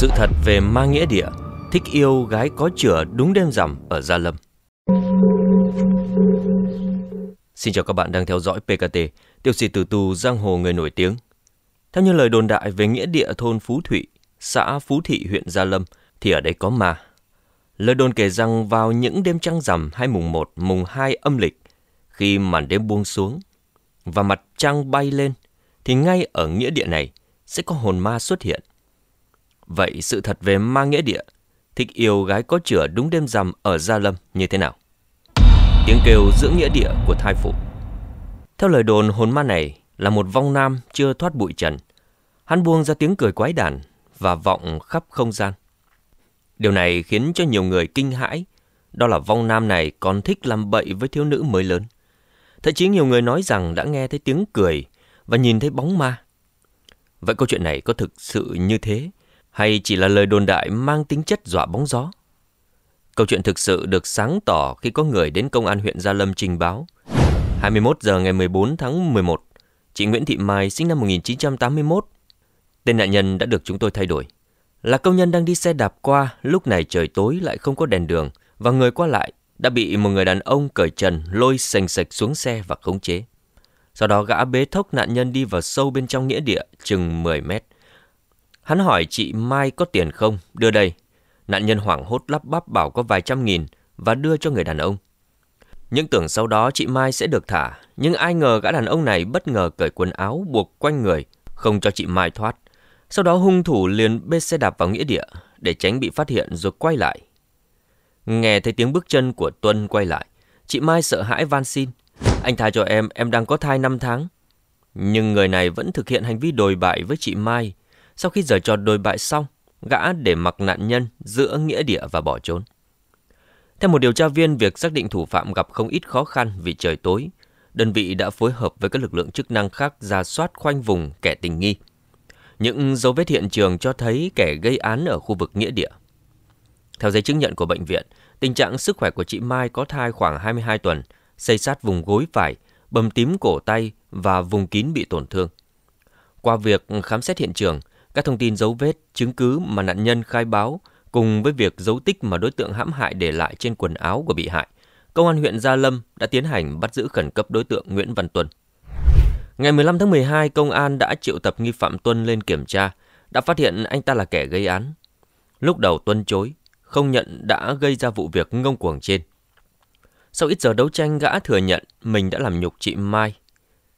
Sự thật về ma nghĩa địa, thích yêu gái có chửa đúng đêm rằm ở Gia Lâm. Xin chào các bạn đang theo dõi PKT, tiêu sĩ tử tù giang hồ người nổi tiếng. Theo như lời đồn đại về nghĩa địa thôn Phú Thụy, xã Phú Thị huyện Gia Lâm thì ở đây có ma. Lời đồn kể rằng vào những đêm trăng rằm hai mùng một, mùng hai âm lịch, khi màn đêm buông xuống và mặt trăng bay lên, thì ngay ở nghĩa địa này sẽ có hồn ma xuất hiện Vậy sự thật về ma nghĩa địa, thích yêu gái có chửa đúng đêm rằm ở Gia Lâm như thế nào? Tiếng kêu giữa nghĩa địa của thai phụ. Theo lời đồn hồn ma này là một vong nam chưa thoát bụi trần. Hắn buông ra tiếng cười quái đản và vọng khắp không gian. Điều này khiến cho nhiều người kinh hãi, đó là vong nam này còn thích làm bậy với thiếu nữ mới lớn. Thậm chí nhiều người nói rằng đã nghe thấy tiếng cười và nhìn thấy bóng ma. Vậy câu chuyện này có thực sự như thế hay chỉ là lời đồn đại mang tính chất dọa bóng gió? Câu chuyện thực sự được sáng tỏ khi có người đến công an huyện Gia Lâm trình báo. 21 giờ ngày 14 tháng 11, chị Nguyễn Thị Mai sinh năm 1981. Tên nạn nhân đã được chúng tôi thay đổi. Là công nhân đang đi xe đạp qua, lúc này trời tối lại không có đèn đường và người qua lại đã bị một người đàn ông cởi trần lôi sành sạch xuống xe và khống chế. Sau đó gã bế thốc nạn nhân đi vào sâu bên trong nghĩa địa chừng 10 mét. Hắn hỏi chị Mai có tiền không, đưa đây. Nạn nhân hoảng hốt lắp bắp bảo có vài trăm nghìn và đưa cho người đàn ông. Những tưởng sau đó chị Mai sẽ được thả, nhưng ai ngờ gã đàn ông này bất ngờ cởi quần áo buộc quanh người, không cho chị Mai thoát. Sau đó hung thủ liền bê xe đạp vào nghĩa địa để tránh bị phát hiện rồi quay lại. Nghe thấy tiếng bước chân của Tuân quay lại, chị Mai sợ hãi van xin. Anh tha cho em, em đang có thai 5 tháng. Nhưng người này vẫn thực hiện hành vi đồi bại với chị Mai, sau khi rời trò đồi bại xong, gã để mặc nạn nhân giữa nghĩa địa và bỏ trốn. Theo một điều tra viên, việc xác định thủ phạm gặp không ít khó khăn vì trời tối. Đơn vị đã phối hợp với các lực lượng chức năng khác ra soát khoanh vùng kẻ tình nghi. Những dấu vết hiện trường cho thấy kẻ gây án ở khu vực nghĩa địa. Theo giấy chứng nhận của bệnh viện, tình trạng sức khỏe của chị Mai có thai khoảng 22 tuần, xây sát vùng gối phải, bầm tím cổ tay và vùng kín bị tổn thương. Qua việc khám xét hiện trường, các thông tin dấu vết, chứng cứ mà nạn nhân khai báo cùng với việc dấu tích mà đối tượng hãm hại để lại trên quần áo của bị hại, công an huyện Gia Lâm đã tiến hành bắt giữ khẩn cấp đối tượng Nguyễn Văn Tuân. Ngày 15 tháng 12, công an đã triệu tập nghi phạm Tuân lên kiểm tra, đã phát hiện anh ta là kẻ gây án. Lúc đầu Tuân chối, không nhận đã gây ra vụ việc ngông cuồng trên. Sau ít giờ đấu tranh gã thừa nhận mình đã làm nhục chị Mai.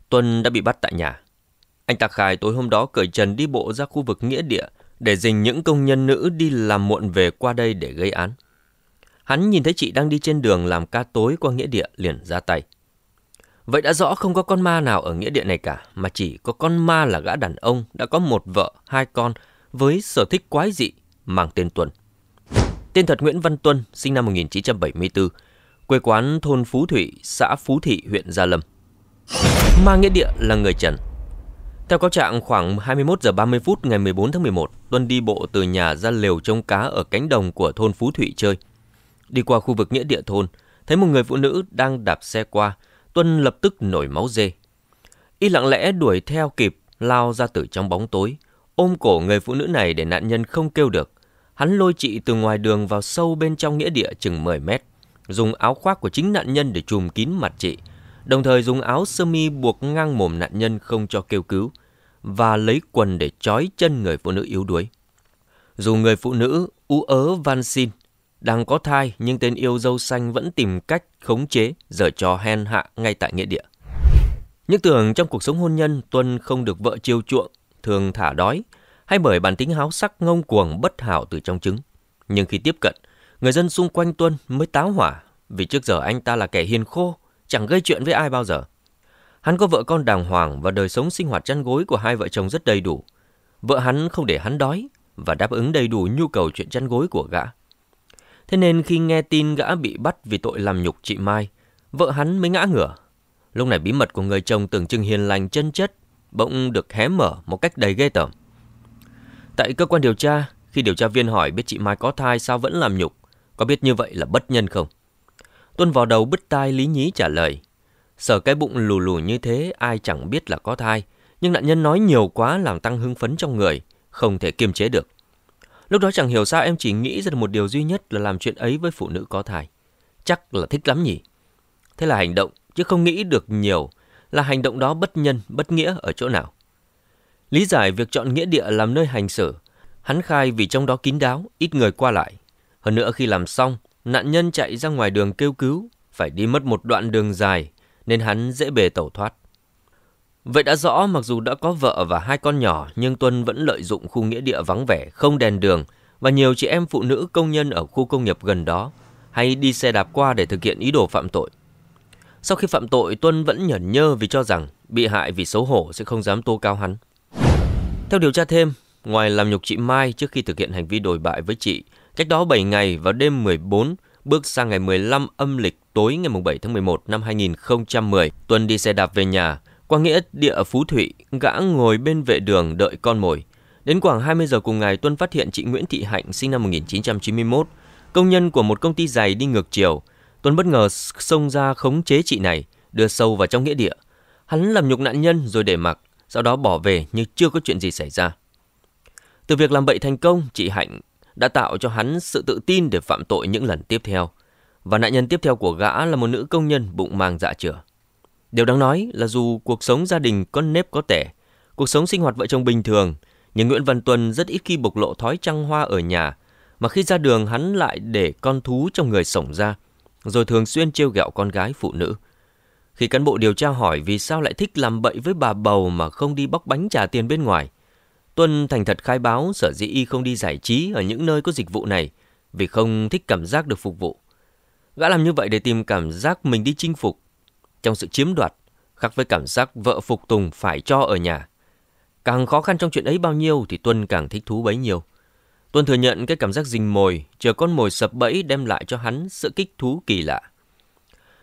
Tuân đã bị bắt tại nhà. Anh ta khai tối hôm đó cởi trần đi bộ ra khu vực nghĩa địa để dình những công nhân nữ đi làm muộn về qua đây để gây án. Hắn nhìn thấy chị đang đi trên đường làm ca tối qua nghĩa địa liền ra tay. Vậy đã rõ không có con ma nào ở nghĩa địa này cả, mà chỉ có con ma là gã đàn ông đã có một vợ, hai con với sở thích quái dị mang tên Tuần. Tên thật Nguyễn Văn Tuân, sinh năm 1974, quê quán thôn Phú Thủy, xã Phú Thị, huyện Gia Lâm. Ma nghĩa địa là người Trần, theo cáo trạng, khoảng 21 giờ 30 phút ngày 14 tháng 11, Tuân đi bộ từ nhà ra lều trông cá ở cánh đồng của thôn Phú Thụy chơi. Đi qua khu vực nghĩa địa thôn, thấy một người phụ nữ đang đạp xe qua, Tuân lập tức nổi máu dê. Y lặng lẽ đuổi theo kịp, lao ra từ trong bóng tối, ôm cổ người phụ nữ này để nạn nhân không kêu được. Hắn lôi chị từ ngoài đường vào sâu bên trong nghĩa địa chừng 10 mét, dùng áo khoác của chính nạn nhân để trùm kín mặt chị, đồng thời dùng áo sơ mi buộc ngang mồm nạn nhân không cho kêu cứu – và lấy quần để trói chân người phụ nữ yếu đuối. Dù người phụ nữ ú ớ van xin, đang có thai nhưng tên yêu dâu xanh vẫn tìm cách khống chế giở trò hen hạ ngay tại nghĩa địa. Những tưởng trong cuộc sống hôn nhân Tuân không được vợ chiêu chuộng, thường thả đói, hay bởi bản tính háo sắc ngông cuồng bất hảo từ trong trứng. Nhưng khi tiếp cận, người dân xung quanh Tuân mới táo hỏa vì trước giờ anh ta là kẻ hiền khô, chẳng gây chuyện với ai bao giờ. Hắn có vợ con đàng hoàng và đời sống sinh hoạt chăn gối của hai vợ chồng rất đầy đủ. Vợ hắn không để hắn đói và đáp ứng đầy đủ nhu cầu chuyện chăn gối của gã. Thế nên khi nghe tin gã bị bắt vì tội làm nhục chị Mai, vợ hắn mới ngã ngửa. Lúc này bí mật của người chồng tưởng chừng hiền lành chân chất bỗng được hé mở một cách đầy ghê tởm. Tại cơ quan điều tra, khi điều tra viên hỏi biết chị Mai có thai sao vẫn làm nhục, có biết như vậy là bất nhân không? Tuân vào đầu bứt tai lý nhí trả lời. Sở cái bụng lù lù như thế ai chẳng biết là có thai, nhưng nạn nhân nói nhiều quá làm tăng hưng phấn trong người, không thể kiềm chế được. Lúc đó chẳng hiểu sao em chỉ nghĩ ra được một điều duy nhất là làm chuyện ấy với phụ nữ có thai. Chắc là thích lắm nhỉ. Thế là hành động, chứ không nghĩ được nhiều là hành động đó bất nhân, bất nghĩa ở chỗ nào. Lý giải việc chọn nghĩa địa làm nơi hành xử, hắn khai vì trong đó kín đáo, ít người qua lại. Hơn nữa khi làm xong, nạn nhân chạy ra ngoài đường kêu cứu, phải đi mất một đoạn đường dài nên hắn dễ bề tẩu thoát. Vậy đã rõ mặc dù đã có vợ và hai con nhỏ nhưng Tuân vẫn lợi dụng khu nghĩa địa vắng vẻ, không đèn đường và nhiều chị em phụ nữ công nhân ở khu công nghiệp gần đó hay đi xe đạp qua để thực hiện ý đồ phạm tội. Sau khi phạm tội, Tuân vẫn nhẫn nhơ vì cho rằng bị hại vì xấu hổ sẽ không dám tố cáo hắn. Theo điều tra thêm, ngoài làm nhục chị Mai trước khi thực hiện hành vi đồi bại với chị, cách đó 7 ngày vào đêm 14 Bước sang ngày 15 âm lịch tối ngày 7 tháng 11 năm 2010, Tuân đi xe đạp về nhà. Qua nghĩa địa Phú Thụy, gã ngồi bên vệ đường đợi con mồi. Đến khoảng 20 giờ cùng ngày, Tuân phát hiện chị Nguyễn Thị Hạnh sinh năm 1991, công nhân của một công ty giày đi ngược chiều. Tuân bất ngờ xông ra khống chế chị này, đưa sâu vào trong nghĩa địa. Hắn làm nhục nạn nhân rồi để mặc, sau đó bỏ về như chưa có chuyện gì xảy ra. Từ việc làm bậy thành công, chị Hạnh đã tạo cho hắn sự tự tin để phạm tội những lần tiếp theo. Và nạn nhân tiếp theo của gã là một nữ công nhân bụng mang dạ chữa. Điều đáng nói là dù cuộc sống gia đình có nếp có tẻ, cuộc sống sinh hoạt vợ chồng bình thường, nhưng Nguyễn Văn Tuân rất ít khi bộc lộ thói trăng hoa ở nhà, mà khi ra đường hắn lại để con thú trong người sổng ra, rồi thường xuyên trêu ghẹo con gái phụ nữ. Khi cán bộ điều tra hỏi vì sao lại thích làm bậy với bà bầu mà không đi bóc bánh trả tiền bên ngoài, Tuân thành thật khai báo sở dĩ y không đi giải trí ở những nơi có dịch vụ này vì không thích cảm giác được phục vụ. Gã làm như vậy để tìm cảm giác mình đi chinh phục. Trong sự chiếm đoạt, khác với cảm giác vợ phục tùng phải cho ở nhà. Càng khó khăn trong chuyện ấy bao nhiêu thì Tuân càng thích thú bấy nhiêu. Tuân thừa nhận cái cảm giác rình mồi, chờ con mồi sập bẫy đem lại cho hắn sự kích thú kỳ lạ.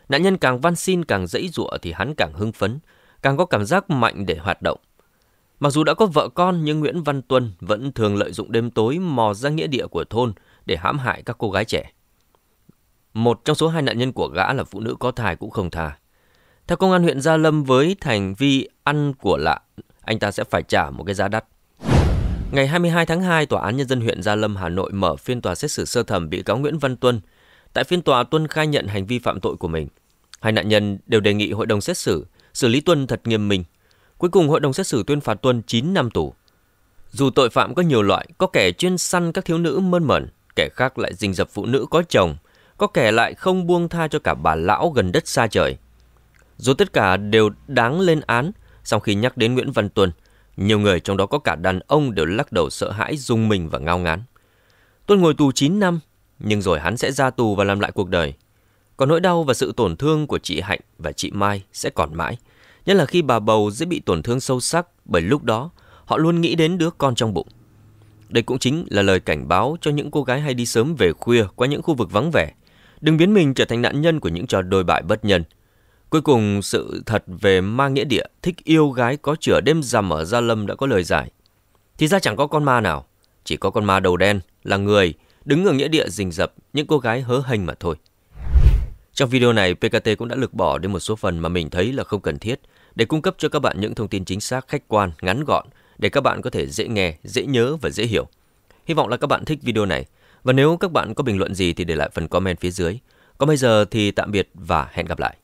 Nạn nhân càng van xin càng dãy giụa thì hắn càng hưng phấn, càng có cảm giác mạnh để hoạt động. Mặc dù đã có vợ con nhưng Nguyễn Văn Tuân vẫn thường lợi dụng đêm tối mò ra nghĩa địa của thôn để hãm hại các cô gái trẻ. Một trong số hai nạn nhân của gã là phụ nữ có thai cũng không tha. Theo công an huyện Gia Lâm với thành vi ăn của lạ, anh ta sẽ phải trả một cái giá đắt. Ngày 22 tháng 2, Tòa án Nhân dân huyện Gia Lâm, Hà Nội mở phiên tòa xét xử sơ thẩm bị cáo Nguyễn Văn Tuân. Tại phiên tòa, Tuân khai nhận hành vi phạm tội của mình. Hai nạn nhân đều đề nghị hội đồng xét xử xử lý Tuân thật nghiêm minh Cuối cùng hội đồng xét xử tuyên phạt Tuân 9 năm tù. Dù tội phạm có nhiều loại, có kẻ chuyên săn các thiếu nữ mơn mởn, kẻ khác lại dình dập phụ nữ có chồng, có kẻ lại không buông tha cho cả bà lão gần đất xa trời. Dù tất cả đều đáng lên án, sau khi nhắc đến Nguyễn Văn Tuân, nhiều người trong đó có cả đàn ông đều lắc đầu sợ hãi dùng mình và ngao ngán. Tuân ngồi tù 9 năm, nhưng rồi hắn sẽ ra tù và làm lại cuộc đời. Còn nỗi đau và sự tổn thương của chị Hạnh và chị Mai sẽ còn mãi – nhất là khi bà bầu dễ bị tổn thương sâu sắc bởi lúc đó họ luôn nghĩ đến đứa con trong bụng. Đây cũng chính là lời cảnh báo cho những cô gái hay đi sớm về khuya qua những khu vực vắng vẻ. Đừng biến mình trở thành nạn nhân của những trò đôi bại bất nhân. Cuối cùng, sự thật về ma nghĩa địa thích yêu gái có chửa đêm rằm ở Gia Lâm đã có lời giải. Thì ra chẳng có con ma nào, chỉ có con ma đầu đen là người đứng ở nghĩa địa rình rập những cô gái hớ hênh mà thôi. Trong video này, PKT cũng đã lược bỏ đi một số phần mà mình thấy là không cần thiết để cung cấp cho các bạn những thông tin chính xác, khách quan, ngắn gọn để các bạn có thể dễ nghe, dễ nhớ và dễ hiểu. Hy vọng là các bạn thích video này. Và nếu các bạn có bình luận gì thì để lại phần comment phía dưới. Còn bây giờ thì tạm biệt và hẹn gặp lại.